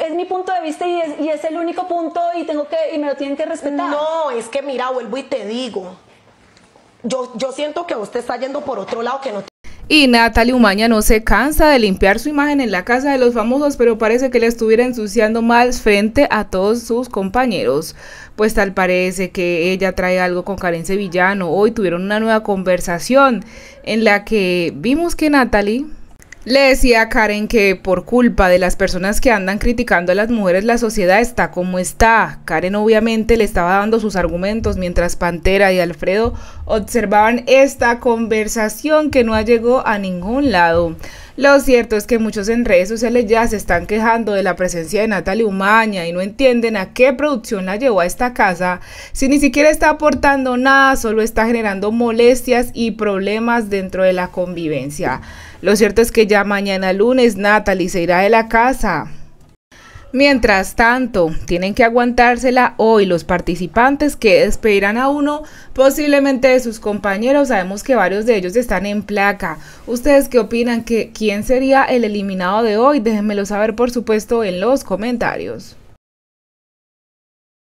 es mi punto de vista y es, y es, el único punto y tengo que y me lo tienen que respetar. No, es que mira, vuelvo y te digo. Yo, yo siento que usted está yendo por otro lado que no Y Natalie Umaña no se cansa de limpiar su imagen en la casa de los famosos, pero parece que le estuviera ensuciando mal frente a todos sus compañeros. Pues tal parece que ella trae algo con Karen Sevillano. Hoy tuvieron una nueva conversación en la que vimos que Natalie le decía Karen que por culpa de las personas que andan criticando a las mujeres la sociedad está como está. Karen obviamente le estaba dando sus argumentos mientras Pantera y Alfredo observaban esta conversación que no llegó a ningún lado. Lo cierto es que muchos en redes sociales ya se están quejando de la presencia de Natalie Umaña y no entienden a qué producción la llevó a esta casa, si ni siquiera está aportando nada, solo está generando molestias y problemas dentro de la convivencia. Lo cierto es que ya mañana lunes Natalie se irá de la casa. Mientras tanto, tienen que aguantársela hoy los participantes que despedirán a uno, posiblemente de sus compañeros. Sabemos que varios de ellos están en placa. ¿Ustedes qué opinan? ¿Que, ¿Quién sería el eliminado de hoy? Déjenmelo saber, por supuesto, en los comentarios.